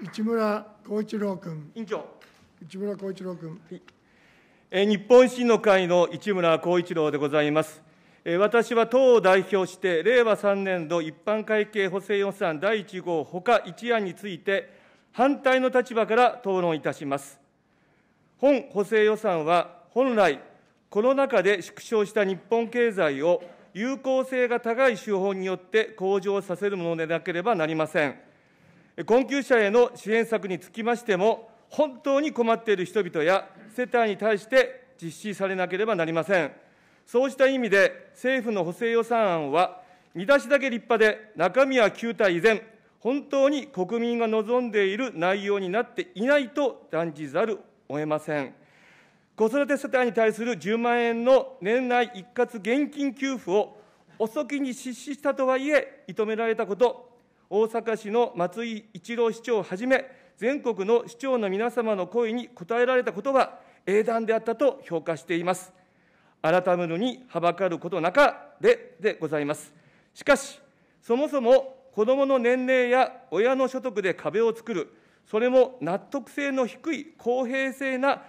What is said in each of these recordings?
市村光一郎君。委員長。市村光一郎君。はい、日本維新の会の市村光一郎でございます。私は党を代表して、令和3年度一般会計補正予算第1号ほか1案について、反対の立場から討論いたします。本補正予算は、本来、コロナ禍で縮小した日本経済を有効性が高い手法によって向上させるものでなければなりません。困窮者への支援策につきましても、本当に困っている人々や世帯に対して実施されなければなりません。そうした意味で、政府の補正予算案は、見出しだけ立派で、中身は旧態依然、本当に国民が望んでいる内容になっていないと断じざるを得ません。子育て世帯に対する10万円の年内一括現金給付を遅きに実施したとはいえ、認められたこと、大阪市の松井一郎市長をはじめ、全国の市長の皆様の声に応えられたことは、英断であったと評価しています。改めるにはばかることなかれでございます。しかし、そもそも子どもの年齢や親の所得で壁を作る、それも納得性の低い公平性な、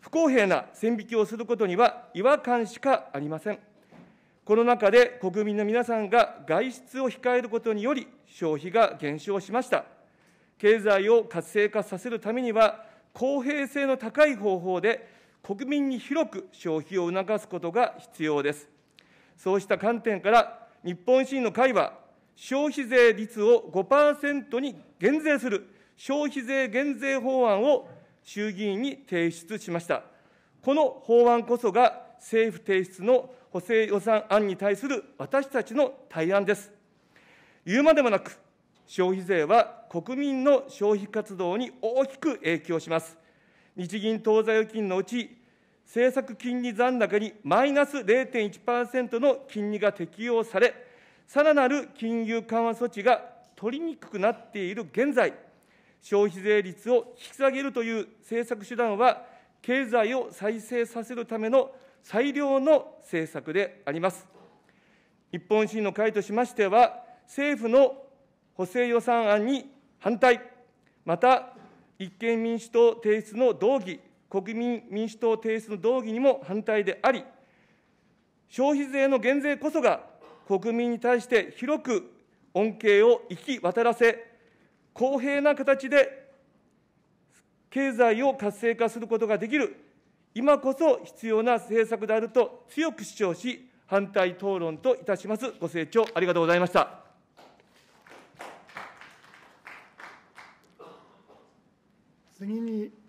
不公平な線引きをすることには違和感しかありません。この中で国民の皆さんが外出を控えることにより、消費が減少しました。経済を活性化させるためには、公平性の高い方法で、国民に広く消費を促すことが必要です。そうした観点から、日本維新の会は、消費税率を5%に減税する消費税減税法案を衆議院に提出しました。この法案こそが政府提出の補正予算案に対する私たちの対案です。言うまでもなく、消費税は国民の消費活動に大きく影響します。日銀当座預金のうち、政策金利残高にマイナス0.1%の金利が適用され、さらなる金融緩和措置が取りにくくなっている現在、消費税率を引き下げるという政策手段は、経済を再生させるための最良の政策であります。日本維新の会としましては、政府の補正予算案に反対、また立憲民主党提出の動議、国民民主党提出の動議にも反対であり、消費税の減税こそが国民に対して広く恩恵を行き渡らせ、公平な形で経済を活性化することができる今こそ必要な政策であると強く主張し、反対討論といたします。ご清聴ありがとうございました。次に